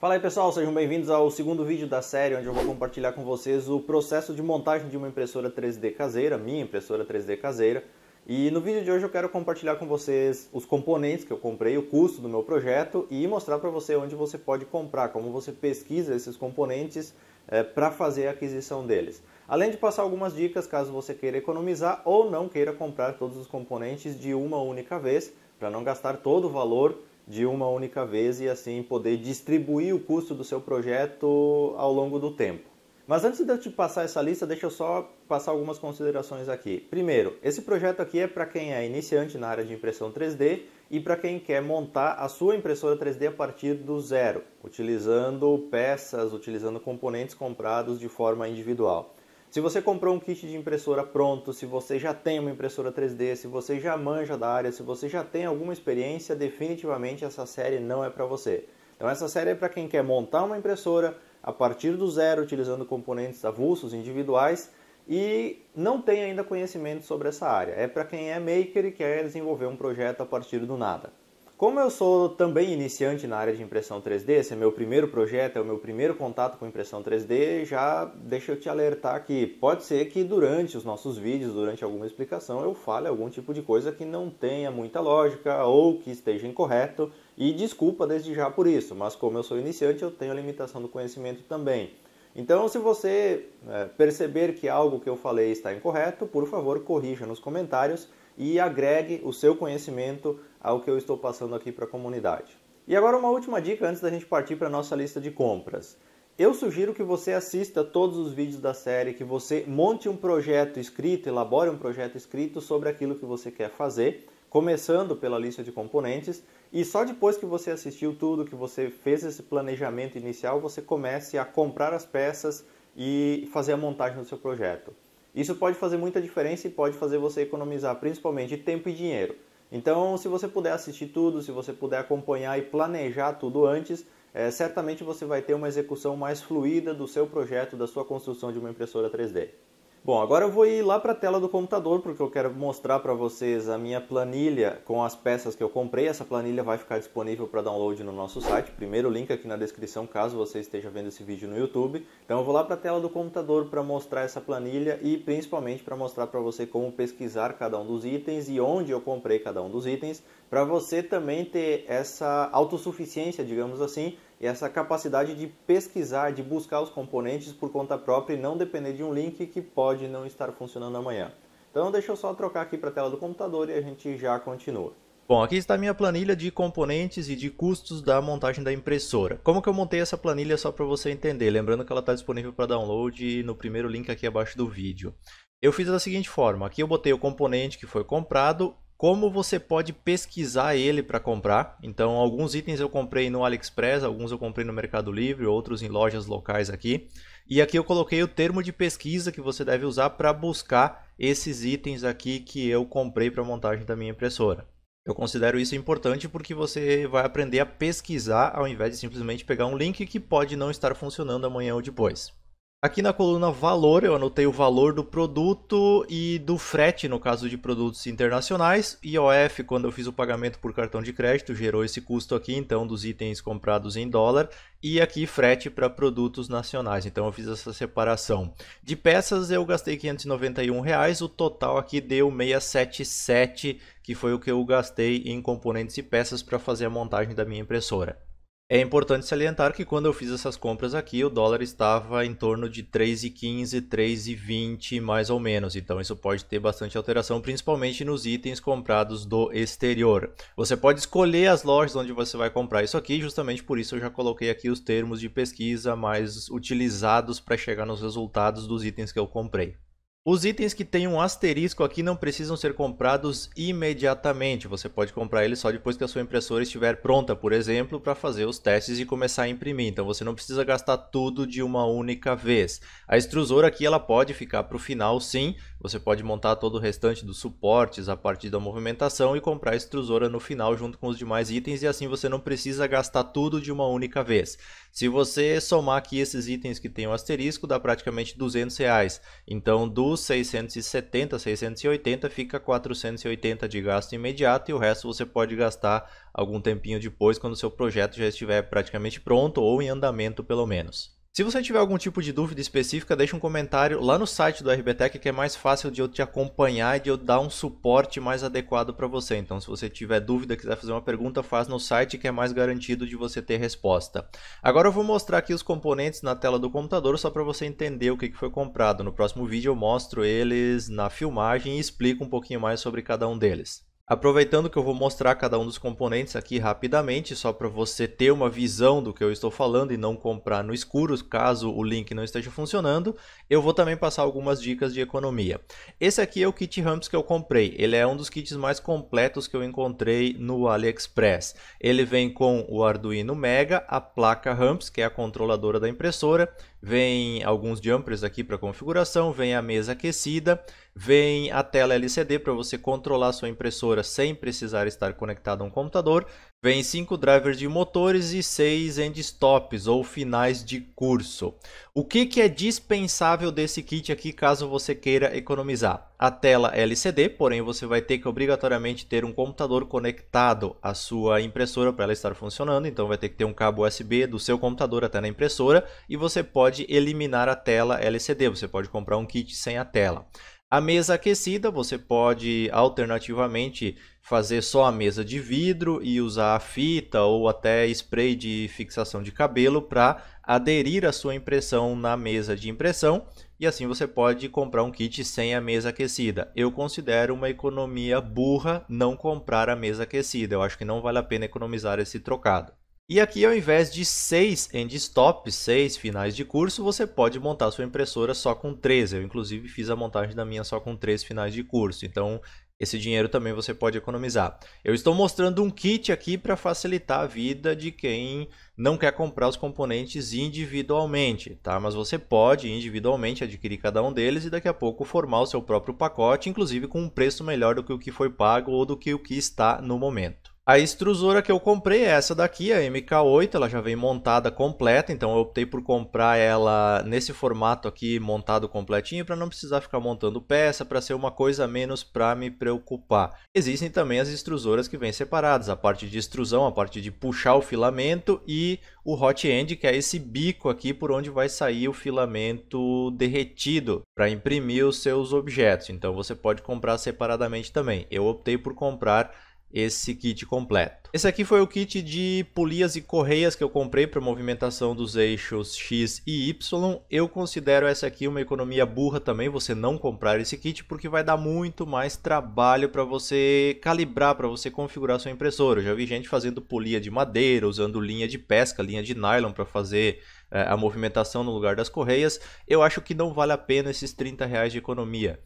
Fala aí pessoal, sejam bem-vindos ao segundo vídeo da série onde eu vou compartilhar com vocês o processo de montagem de uma impressora 3D caseira, minha impressora 3D caseira. E no vídeo de hoje eu quero compartilhar com vocês os componentes que eu comprei, o custo do meu projeto e mostrar para você onde você pode comprar, como você pesquisa esses componentes é, eh, para fazer a aquisição deles. Além de passar algumas dicas caso você queira economizar ou não queira comprar todos os componentes de uma única vez, para não gastar todo o valor de uma única vez e assim poder distribuir o custo do seu projeto ao longo do tempo. Mas antes de eu te passar essa lista, deixa eu só passar algumas considerações aqui. Primeiro, esse projeto aqui é para quem é iniciante na área de impressão 3D e para quem quer montar a sua impressora 3D a partir do zero, utilizando peças, utilizando componentes comprados de forma individual. Se você comprou um kit de impressora pronto, se você já tem uma impressora 3D, se você já manja da área, se você já tem alguma experiência, definitivamente essa série não é para você. Então essa série é para quem quer montar uma impressora a partir do zero, utilizando componentes avulsos individuais e não tem ainda conhecimento sobre essa área. É para quem é maker e quer desenvolver um projeto a partir do nada. Como eu sou também iniciante na área de impressão 3D, esse é meu primeiro projeto, é o meu primeiro contato com impressão 3D, já deixa eu te alertar que pode ser que durante os nossos vídeos, durante alguma explicação, eu fale algum tipo de coisa que não tenha muita lógica ou que esteja incorreto, e desculpa desde já por isso, mas como eu sou iniciante, eu tenho a limitação do conhecimento também. Então, se você é, perceber que algo que eu falei está incorreto, por favor, corrija nos comentários e agregue o seu conhecimento ao que eu estou passando aqui para a comunidade. E agora uma última dica antes da gente partir para a nossa lista de compras. Eu sugiro que você assista todos os vídeos da série, que você monte um projeto escrito, elabore um projeto escrito sobre aquilo que você quer fazer começando pela lista de componentes e só depois que você assistiu tudo, que você fez esse planejamento inicial, você comece a comprar as peças e fazer a montagem do seu projeto. Isso pode fazer muita diferença e pode fazer você economizar principalmente tempo e dinheiro. Então, se você puder assistir tudo, se você puder acompanhar e planejar tudo antes, é, certamente você vai ter uma execução mais fluida do seu projeto, da sua construção de uma impressora 3D. Bom, agora eu vou ir lá para a tela do computador porque eu quero mostrar para vocês a minha planilha com as peças que eu comprei. Essa planilha vai ficar disponível para download no nosso site. Primeiro link aqui na descrição caso você esteja vendo esse vídeo no YouTube. Então eu vou lá para a tela do computador para mostrar essa planilha e principalmente para mostrar para você como pesquisar cada um dos itens e onde eu comprei cada um dos itens para você também ter essa autossuficiência, digamos assim, e essa capacidade de pesquisar, de buscar os componentes por conta própria e não depender de um link que pode não estar funcionando amanhã. Então deixa eu só trocar aqui para a tela do computador e a gente já continua. Bom, aqui está a minha planilha de componentes e de custos da montagem da impressora. Como que eu montei essa planilha só para você entender, lembrando que ela está disponível para download no primeiro link aqui abaixo do vídeo. Eu fiz da seguinte forma, aqui eu botei o componente que foi comprado como você pode pesquisar ele para comprar. Então, alguns itens eu comprei no AliExpress, alguns eu comprei no Mercado Livre, outros em lojas locais aqui. E aqui eu coloquei o termo de pesquisa que você deve usar para buscar esses itens aqui que eu comprei para montagem da minha impressora. Eu considero isso importante porque você vai aprender a pesquisar ao invés de simplesmente pegar um link que pode não estar funcionando amanhã ou depois. Aqui na coluna valor, eu anotei o valor do produto e do frete, no caso de produtos internacionais. IOF, quando eu fiz o pagamento por cartão de crédito, gerou esse custo aqui, então, dos itens comprados em dólar. E aqui, frete para produtos nacionais. Então, eu fiz essa separação. De peças, eu gastei R$ 591. Reais, o total aqui deu 677, que foi o que eu gastei em componentes e peças para fazer a montagem da minha impressora. É importante salientar que quando eu fiz essas compras aqui, o dólar estava em torno de 3,15, 3,20 mais ou menos. Então isso pode ter bastante alteração, principalmente nos itens comprados do exterior. Você pode escolher as lojas onde você vai comprar isso aqui, justamente por isso eu já coloquei aqui os termos de pesquisa mais utilizados para chegar nos resultados dos itens que eu comprei. Os itens que têm um asterisco aqui não precisam ser comprados imediatamente. Você pode comprar eles só depois que a sua impressora estiver pronta, por exemplo, para fazer os testes e começar a imprimir. Então você não precisa gastar tudo de uma única vez. A extrusora aqui ela pode ficar para o final sim. Você pode montar todo o restante dos suportes, a partir da movimentação e comprar a extrusora no final junto com os demais itens e assim você não precisa gastar tudo de uma única vez. Se você somar aqui esses itens que tem o um asterisco, dá praticamente 200 reais. Então, dos 670, 680, fica 480 de gasto imediato e o resto você pode gastar algum tempinho depois, quando o seu projeto já estiver praticamente pronto ou em andamento pelo menos. Se você tiver algum tipo de dúvida específica, deixa um comentário lá no site do RBTEC que é mais fácil de eu te acompanhar e de eu dar um suporte mais adequado para você. Então, se você tiver dúvida, quiser fazer uma pergunta, faz no site que é mais garantido de você ter resposta. Agora eu vou mostrar aqui os componentes na tela do computador só para você entender o que foi comprado. No próximo vídeo eu mostro eles na filmagem e explico um pouquinho mais sobre cada um deles. Aproveitando que eu vou mostrar cada um dos componentes aqui rapidamente, só para você ter uma visão do que eu estou falando e não comprar no escuro, caso o link não esteja funcionando, eu vou também passar algumas dicas de economia. Esse aqui é o kit Ramps que eu comprei, ele é um dos kits mais completos que eu encontrei no AliExpress. Ele vem com o Arduino Mega, a placa Ramps, que é a controladora da impressora, vem alguns jumpers aqui para configuração, vem a mesa aquecida, Vem a tela LCD para você controlar sua impressora sem precisar estar conectado a um computador. Vem cinco drivers de motores e seis endstops ou finais de curso. O que, que é dispensável desse kit aqui caso você queira economizar? A tela LCD, porém você vai ter que obrigatoriamente ter um computador conectado à sua impressora para ela estar funcionando, então vai ter que ter um cabo USB do seu computador até na impressora e você pode eliminar a tela LCD, você pode comprar um kit sem a tela. A mesa aquecida, você pode alternativamente fazer só a mesa de vidro e usar a fita ou até spray de fixação de cabelo para aderir a sua impressão na mesa de impressão e assim você pode comprar um kit sem a mesa aquecida. Eu considero uma economia burra não comprar a mesa aquecida, eu acho que não vale a pena economizar esse trocado. E aqui ao invés de 6 endstops, 6 finais de curso, você pode montar sua impressora só com 3. Eu inclusive fiz a montagem da minha só com 3 finais de curso, então esse dinheiro também você pode economizar. Eu estou mostrando um kit aqui para facilitar a vida de quem não quer comprar os componentes individualmente, tá? Mas você pode individualmente adquirir cada um deles e daqui a pouco formar o seu próprio pacote, inclusive com um preço melhor do que o que foi pago ou do que o que está no momento. A extrusora que eu comprei é essa daqui, a MK8, ela já vem montada completa, então eu optei por comprar ela nesse formato aqui, montado completinho, para não precisar ficar montando peça, para ser uma coisa menos para me preocupar. Existem também as extrusoras que vêm separadas, a parte de extrusão, a parte de puxar o filamento e o hot end, que é esse bico aqui por onde vai sair o filamento derretido para imprimir os seus objetos. Então você pode comprar separadamente também. Eu optei por comprar esse kit completo. Esse aqui foi o kit de polias e correias que eu comprei para movimentação dos eixos X e Y. Eu considero essa aqui uma economia burra também, você não comprar esse kit, porque vai dar muito mais trabalho para você calibrar, para você configurar sua impressora. Eu já vi gente fazendo polia de madeira, usando linha de pesca, linha de nylon para fazer é, a movimentação no lugar das correias. Eu acho que não vale a pena esses 30 reais de economia.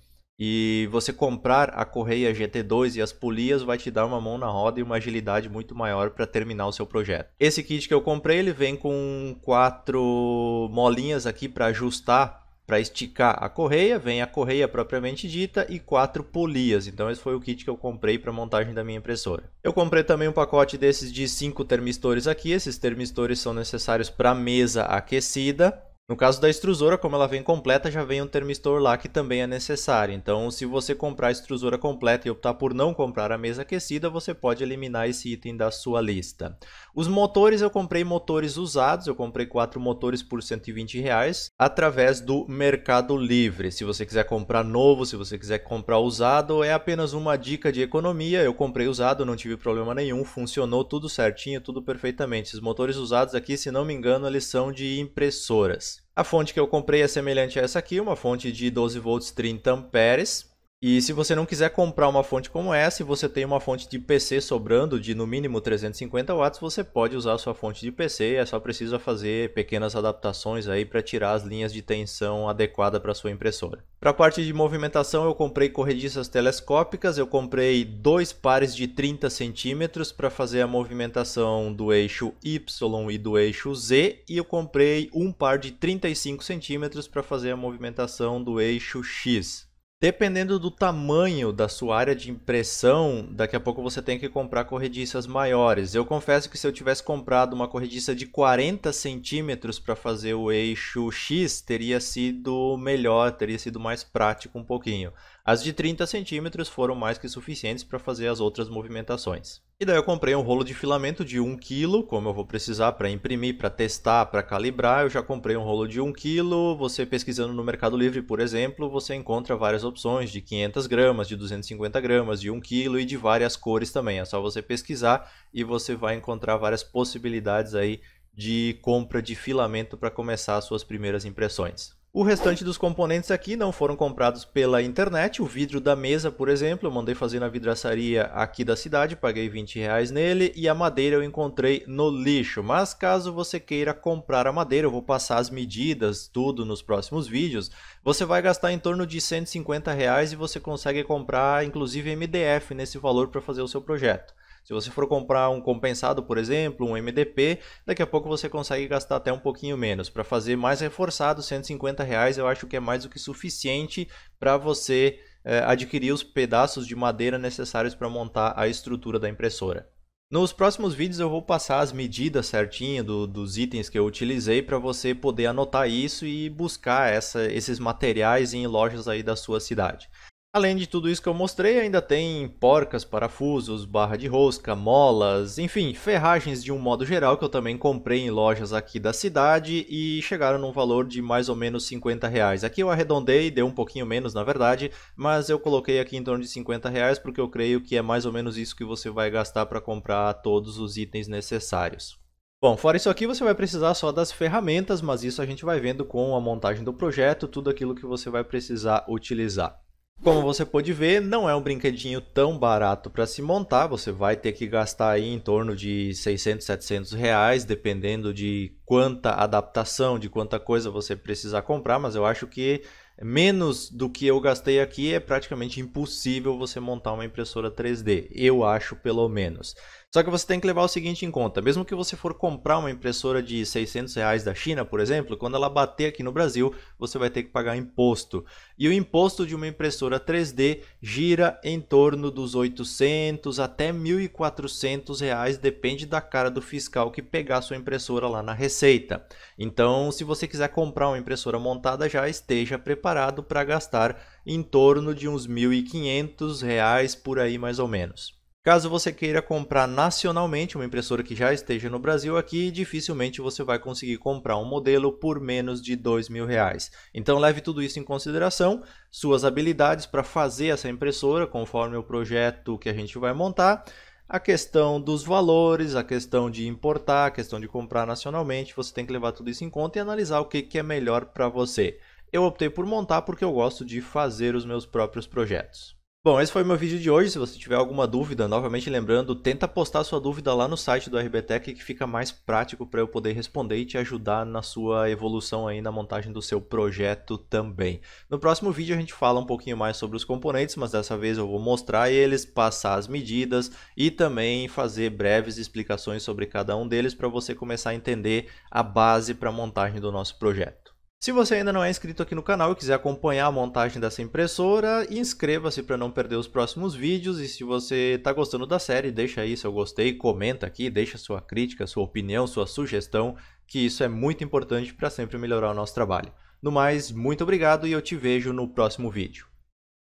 E você comprar a correia GT2 e as polias vai te dar uma mão na roda e uma agilidade muito maior para terminar o seu projeto. Esse kit que eu comprei, ele vem com quatro molinhas aqui para ajustar para esticar a correia, vem a correia propriamente dita e quatro polias. Então esse foi o kit que eu comprei para montagem da minha impressora. Eu comprei também um pacote desses de cinco termistores aqui. Esses termistores são necessários para mesa aquecida. No caso da extrusora, como ela vem completa, já vem um termistor lá que também é necessário. Então, se você comprar a extrusora completa e optar por não comprar a mesa aquecida, você pode eliminar esse item da sua lista. Os motores, eu comprei motores usados, eu comprei quatro motores por 120 reais através do Mercado Livre. Se você quiser comprar novo, se você quiser comprar usado, é apenas uma dica de economia. Eu comprei usado, não tive problema nenhum, funcionou tudo certinho, tudo perfeitamente. Esses motores usados aqui, se não me engano, eles são de impressoras. A fonte que eu comprei é semelhante a essa aqui, uma fonte de 12 volts 30 amperes. E se você não quiser comprar uma fonte como essa e você tem uma fonte de PC sobrando de no mínimo 350 watts, você pode usar a sua fonte de PC, é só precisa fazer pequenas adaptações aí para tirar as linhas de tensão adequada para sua impressora. Para a parte de movimentação, eu comprei corrediças telescópicas, eu comprei dois pares de 30 centímetros para fazer a movimentação do eixo Y e do eixo Z, e eu comprei um par de 35 centímetros para fazer a movimentação do eixo X. Dependendo do tamanho da sua área de impressão, daqui a pouco você tem que comprar corrediças maiores. Eu confesso que se eu tivesse comprado uma corrediça de 40 centímetros para fazer o eixo X, teria sido melhor, teria sido mais prático um pouquinho. As de 30 centímetros foram mais que suficientes para fazer as outras movimentações. E daí eu comprei um rolo de filamento de 1 kg, como eu vou precisar para imprimir, para testar, para calibrar, eu já comprei um rolo de 1 kg. Você pesquisando no Mercado Livre, por exemplo, você encontra várias opções de 500 gramas, de 250 gramas, de 1 kg e de várias cores também. É só você pesquisar e você vai encontrar várias possibilidades aí de compra de filamento para começar as suas primeiras impressões. O restante dos componentes aqui não foram comprados pela internet. O vidro da mesa, por exemplo, eu mandei fazer na vidraçaria aqui da cidade, paguei 20 reais nele. E a madeira eu encontrei no lixo. Mas caso você queira comprar a madeira, eu vou passar as medidas, tudo nos próximos vídeos. Você vai gastar em torno de 150 reais e você consegue comprar inclusive MDF nesse valor para fazer o seu projeto. Se você for comprar um compensado, por exemplo, um MDP, daqui a pouco você consegue gastar até um pouquinho menos. Para fazer mais reforçado, 150 reais eu acho que é mais do que suficiente para você é, adquirir os pedaços de madeira necessários para montar a estrutura da impressora. Nos próximos vídeos eu vou passar as medidas certinho do, dos itens que eu utilizei para você poder anotar isso e buscar essa, esses materiais em lojas aí da sua cidade. Além de tudo isso que eu mostrei, ainda tem porcas, parafusos, barra de rosca, molas, enfim, ferragens de um modo geral que eu também comprei em lojas aqui da cidade e chegaram num valor de mais ou menos 50 reais. Aqui eu arredondei, deu um pouquinho menos na verdade, mas eu coloquei aqui em torno de 50 reais porque eu creio que é mais ou menos isso que você vai gastar para comprar todos os itens necessários. Bom, fora isso aqui você vai precisar só das ferramentas, mas isso a gente vai vendo com a montagem do projeto, tudo aquilo que você vai precisar utilizar. Como você pode ver, não é um brinquedinho tão barato para se montar, você vai ter que gastar aí em torno de 600, 700 reais, dependendo de quanta adaptação, de quanta coisa você precisar comprar, mas eu acho que menos do que eu gastei aqui, é praticamente impossível você montar uma impressora 3D, eu acho pelo menos. Só que você tem que levar o seguinte em conta, mesmo que você for comprar uma impressora de 600 reais da China, por exemplo, quando ela bater aqui no Brasil, você vai ter que pagar imposto. E o imposto de uma impressora 3D gira em torno dos 800 até 1.400 reais, depende da cara do fiscal que pegar sua impressora lá na receita. Então, se você quiser comprar uma impressora montada, já esteja preparado preparado para gastar em torno de uns R$ 1.500 por aí mais ou menos. Caso você queira comprar nacionalmente uma impressora que já esteja no Brasil aqui, dificilmente você vai conseguir comprar um modelo por menos de dois mil reais. Então leve tudo isso em consideração, suas habilidades para fazer essa impressora conforme o projeto que a gente vai montar, a questão dos valores, a questão de importar, a questão de comprar nacionalmente, você tem que levar tudo isso em conta e analisar o que é melhor para você. Eu optei por montar porque eu gosto de fazer os meus próprios projetos. Bom, esse foi o meu vídeo de hoje. Se você tiver alguma dúvida, novamente lembrando, tenta postar sua dúvida lá no site do RBTech que fica mais prático para eu poder responder e te ajudar na sua evolução aí na montagem do seu projeto também. No próximo vídeo a gente fala um pouquinho mais sobre os componentes, mas dessa vez eu vou mostrar eles, passar as medidas e também fazer breves explicações sobre cada um deles para você começar a entender a base para a montagem do nosso projeto. Se você ainda não é inscrito aqui no canal e quiser acompanhar a montagem dessa impressora, inscreva-se para não perder os próximos vídeos e se você está gostando da série, deixa aí seu gostei, comenta aqui, deixa sua crítica, sua opinião, sua sugestão, que isso é muito importante para sempre melhorar o nosso trabalho. No mais, muito obrigado e eu te vejo no próximo vídeo.